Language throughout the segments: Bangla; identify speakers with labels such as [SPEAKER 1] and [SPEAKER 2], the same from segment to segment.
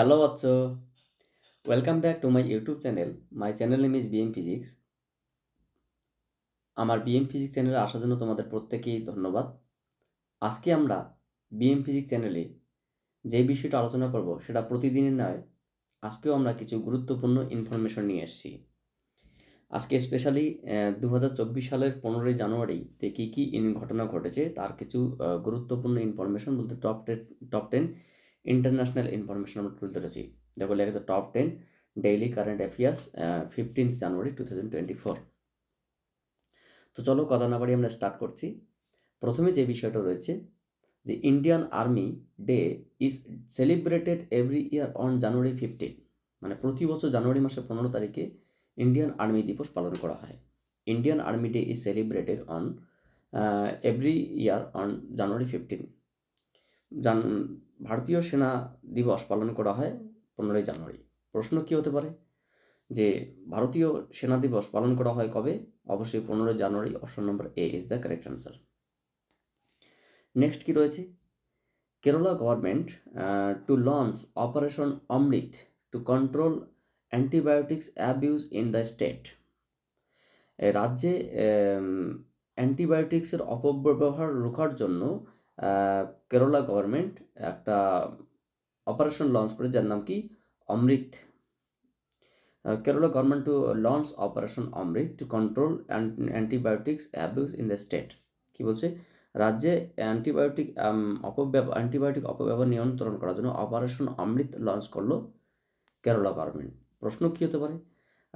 [SPEAKER 1] হ্যালো বাচ্চ welcome back to my YouTube channel my channel name is BM physics আমার বিএম ফিজিক্স চ্যানেলে আসার জন্য তোমাদের প্রত্যেকেই ধন্যবাদ আজকে আমরা বিএম ফিজিক্স চ্যানেলে যে বিষয়টা আলোচনা করব সেটা প্রতিদিনের নয় আজকেও আমরা কিছু গুরুত্বপূর্ণ ইনফরমেশন নিয়ে এসেছি আজকে স্পেশালি দু সালের পনেরোই জানুয়ারিতে কী কী ঘটনা ঘটেছে তার কিছু গুরুত্বপূর্ণ ইনফরমেশন বলতে টপ টেন টপ টেন আমরা information methodology দেখো লেখা আছে top ten daily current affairs fifteenth January two thousand twenty four তো চলো কথা না বাড়ি আমরা স্টার্ট করছি প্রথমে যে বিষয়টা রয়েছে যে Indian army day is celebrated every year on January fifteen মানে প্রতি বছর জানুয়ারি মাসের পনেরো তারিখে ইন্ডিয়ান আর্মি দিবস পালন করা হয় Indian army day is celebrated on every year on January fifteen জান ভারতীয় সেনা দিবস পালন করা হয় পনেরোই জানুয়ারি প্রশ্ন কী হতে পারে যে ভারতীয় সেনা দিবস পালন করা হয় কবে অবশ্যই পনেরোই জানুয়ারি option number uh, A is the correct answer next কী রয়েছে Kerala government to launch operation Amrit to control antibiotics abuse in the state রাজ্যে অ্যান্টিবায়োটিক্সের অপব্যবহার রোখার জন্য কেরলা গভর্নমেন্ট একটা অপারেশন লঞ্চ করে যার নাম কি Amrit Kerala government to launch operation Amrit to control antibiotics abuse in the state কি বলছে রাজ্যে অ্যান্টিবায়োটিক অপব্যবহার অ্যান্টিবায়োটিক অপব্যবহার নিয়ন্ত্রণ করার জন্য অপারেশন অমৃত লঞ্চ করলো কেরলা গভর্নমেন্ট প্রশ্ন কী হতে পারে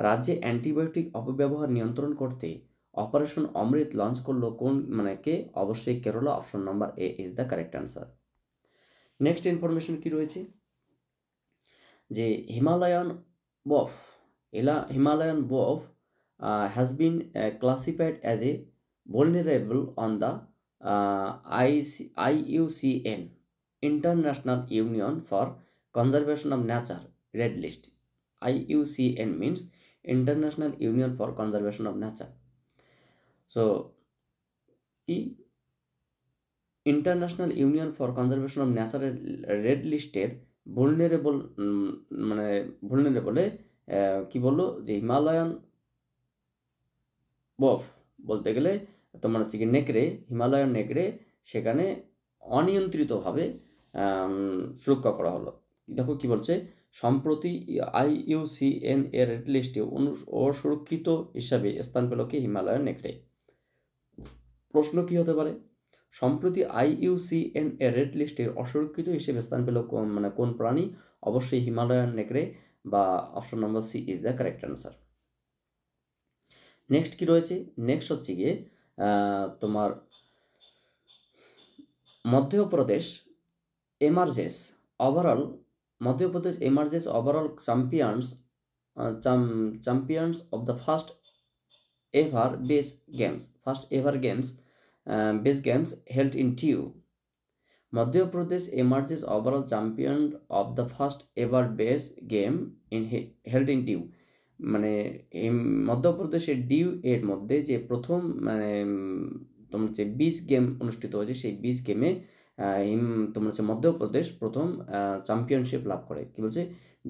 [SPEAKER 1] রাজ্যে অ্যান্টিবায়োটিক অপব্যবহার নিয়ন্ত্রণ করতে অপারেশন অমৃত লঞ্চ করলো কোন মানে কে অবশ্যই Kerala option number A is the correct answer next information কি রয়েছে যে হিমালয়ান বফ এলা Himalayan wolf has been classified as a vulnerable on the I C IUCN International Union for Conservation of Nature red list IUCN means International Union for Conservation of Nature so ই International Union for Conservation of natural red লিস্টের vulnerable মানে vulnerable কি বললো যে হিমালয়ান বফ বলতে গেলে তোমার হচ্ছে কি নেকড়ে হিমালয়ান নেকড়ে সেখানে অনিয়ন্ত্রিতভাবে সুরক্ষা করা হলো দেখো কি বলছে সম্প্রতি আইইউসিএন এর রেড লিস্টে অনু অসুরক্ষিত হিসাবে স্থান পেল কি হিমালয়ান নেকড়ে প্রশ্ন কী হতে পারে সম্প্রতি আইইউসিএন এ রেড লিস্টের অসুরক্ষিত হিসেবে স্থান পেল মানে কোন প্রাণী অবশ্যই হিমালয়ান নেকড়ে বা option number C is the correct answer next কি রয়েছে নেক্সট হচ্ছে গিয়ে তোমার Madhya Pradesh emerges overall Madhya Pradesh emerges overall champions champions of the first ever beach games first ever games beach games held in Diu Madhya Pradesh emerges overall champion of the first ever beach game in held in Diu মানে মধ্যপ্রদেশের ডিউ এর মধ্যে যে প্রথম মানে তোমার যে বিচ গেম অনুষ্ঠিত হয়েছে সেই বিচ গেমে তোমার হচ্ছে মধ্যপ্রদেশ প্রথম চ্যাম্পিয়নশিপ লাভ করে কী বলছে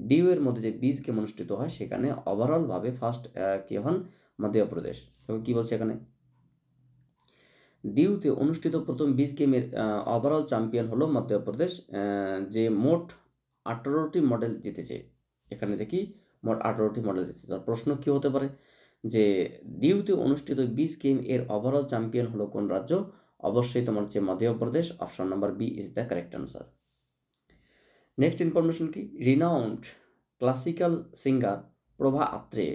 [SPEAKER 1] ডিউ এর মধ্যে যে বিচ গেম অনুষ্ঠিত হয় সেখানে ওভারঅলভাবে ফার্স্ট কী হন মধ্যপ্রদেশ তবে কী বলছে এখানে দিউতে অনুষ্ঠিত প্রথম বিচ গেমের ওভারঅল চ্যাম্পিয়ন হলো মধ্যপ্রদেশ যে মোট আঠারোটি মডেল জিতেছে এখানে দেখি মোট আঠারোটি মডেল জিতেছে তার প্রশ্ন কী হতে পারে যে দিউতে অনুষ্ঠিত বিচ গেম এর ওভারঅল চ্যাম্পিয়ন হলো কোন রাজ্য অবশ্যই তোমার হচ্ছে Madhya Pradesh option number B is the correct answer next information কি renowned classical singer Prabha Atre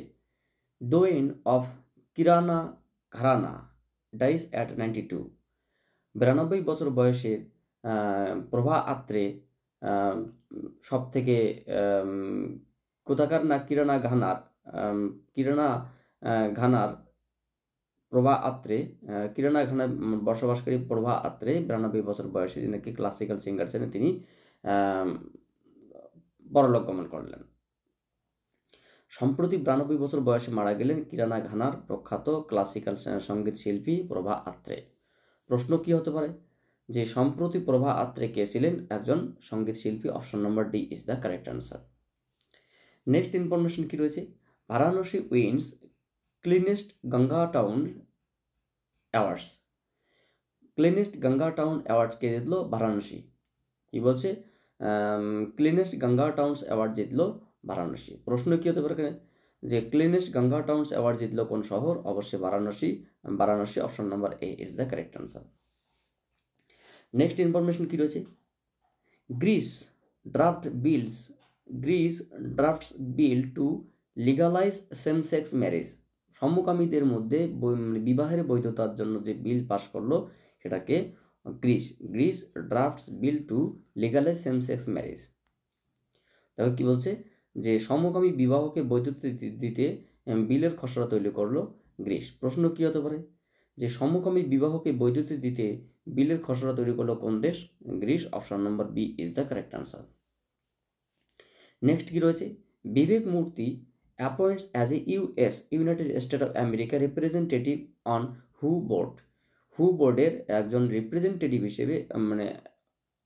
[SPEAKER 1] Doin of Kirana gharana dies at ninety two বিরানব্বই বছর বয়সের প্রভা আত্রে সব থেকে কোথাকার না কিরানা ঘানার কিরানা ঘানার প্রভা আত্রে কিরানা ঘানার বসবাসকারী প্রভা আত্রে বিরানব্বই বছর বয়সে যিনি নাকি ক্লাসিক্যাল সিঙ্গার ছিলেন তিনি পরলোক গমন করলেন সম্প্রতি বিরানব্বই বছর বয়সে মারা গেলেন কিরানা ঘানার প্রখ্যাত ক্লাসিক্যাল সঙ্গীত শিল্পী প্রভা আত্রে প্রশ্ন কি হতে পারে যে সম্প্রতি প্রভা আত্রে কে ছিলেন একজন সঙ্গীত শিল্পী option number D is the correct answer next information কি রয়েছে Varanasi wins cleanest Ganga town awards cleanest Ganga town awards কে জিতলো ভারাণসী কী বলছে ক্লিনেস্ট গঙ্গা টাউনস অ্যাওয়ার্ড জিতলো বারাণসী প্রশ্ন কী হতে পারে এখানে যে ক্লিনেস্ট গঙ্গা টাউন্স অ্যাওয়ার্ড জিতল কোন শহর অবশ্যই Varanasi Varanasi option number A is the correct answer next information কী রয়েছে Greece draft bills Greece drafts bill to legalise same sex marriage সমকামীদের মধ্যে মানে বিবাহের বৈধতার জন্য যে বিল পাস করলো সেটাকে Greece Greece drafts bill to legalise same sex marriage তবে কী বলছে যে সমকামী বিবাহকে বৈধতা দিতে বিলের খসড়া তৈরি করলো গ্রিস প্রশ্ন কী হতে পারে যে সমকামী বিবাহকে বৈধতা দিতে বিলের খসড়া তৈরি করলো কোন দেশ Greece option number B is the correct answer next কী রয়েছে বিবেক Murthy appoints as a US United State of America representative on who board হু বোর্ডের একজন রিপ্রেজেন্টেটিভ হিসেবে মানে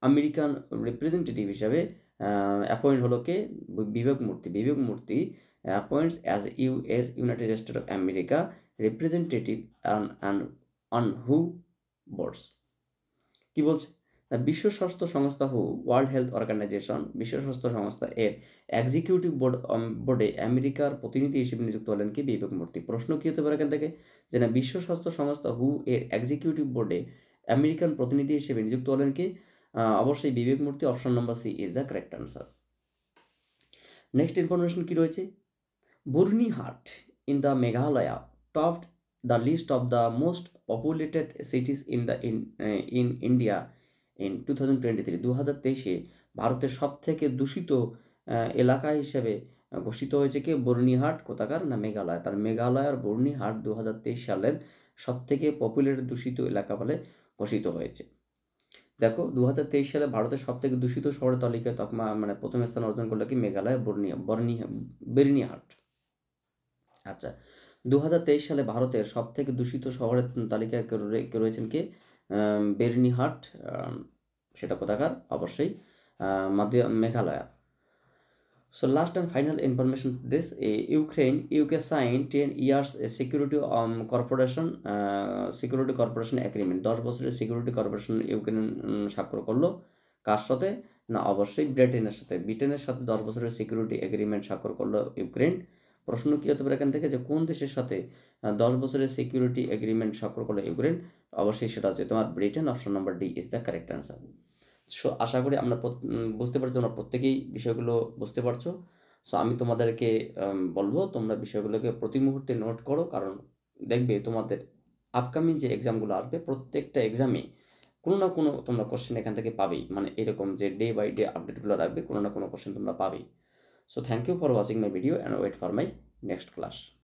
[SPEAKER 1] আমেরিকান রিপ্রেজেন্টেটিভ হিসাবে অ্যাপয়েন্ট হলো কে বিবেক Murthy Vivek Murthy appoints as US United State of America representative on হু বোর্ডস কী বলছে বিশ্ব স্বাস্থ্য সংস্থা হু ওয়ার্ল্ড হেলথ অর্গানাইজেশন বিশ্ব স্বাস্থ্য সংস্থা এর এক্সিকিউটিভ বোর্ড বোর্ডে আমেরিকার প্রতিনিধি হিসেবে নিযুক্ত হলেন কি বিবেক মূর্তি প্রশ্ন কী হতে পারে এখান থেকে যে না বিশ্ব স্বাস্থ্য সংস্থা হু এর এক্সিকিউটিভ বোর্ডে আমেরিকান প্রতিনিধি হিসেবে নিযুক্ত হলেন কি অবশ্যই Vivek Murthy option number C is the correct answer next information কী রয়েছে Byrnihat in the Meghalaya topped the list of the most populated cities in the in India in two thousand twenty three দু হাজার তেইশে ভারতের সবথেকে দূষিত এলাকা হিসেবে ঘোষিত হয়েছে কে বর্ণিহাট কোথাকার না মেঘালয় তার মেঘালয় আর বর্ণিহাট দু হাজার তেইশ সালের সবথেকে পপুলেটেড দূষিত এলাকা বলে ঘোষিত হয়েছে দেখো দু হাজার তেইশ সালে ভারতের সব থেকে দূষিত শহরের তালিকায় তকমা মানে প্রথম স্থান অর্জন করলো কি মেঘালয় বর্নিয়া বর্নিয়া বেরনিহাট আচ্ছা দু সালে ভারতের সব থেকে দূষিত শহরের তালিকায় রয়েছেন কে বেরনিহাট সেটা কোথাকার অবশ্যই Meghalaya So last and final information this uh, Ukraine UK signed 10 years a security um, corporation uh, security corporation agreement 10 বছরের security corporation ইউক্রেন স্বাক্ষর করলো কার সাথে না অবশ্যই ব্রিটেনের সাথে ব্রিটেনের সাথে 10 বছরের security agreement স্বাক্ষর করলো ইউক্রেন প্রশ্ন কি হতে পারে এখান থেকে যে কোন দেশের সাথে দশ বছরের সিকিউরিটি এগ্রিমেন্ট স্বাক্ষর করলো ইউক্রেন অবশ্যই সেটা হচ্ছে তোমার Britain option number D is the correct answer so আশা করি আমরা বুঝতে পারছি তোমরা প্রত্যেকেই বিষয়গুলো বুঝতে পারছো সো আমি তোমাদেরকে বলবো তোমরা বিষয়গুলোকে প্রতি মুহূর্তে নোট করো কারণ দেখবে তোমাদের আপকামিং যে এক্সামগুলো আসবে প্রত্যেকটা এক্সামে কোনো না কোনো তোমরা কোশ্চেন এখান থেকে পাবেই মানে এরকম যে ডে বাই ডে আপডেটগুলো রাখবে কোনো না কোনো কোশ্চেন তোমরা পাবেই so thank you for watching my video and wait for my next class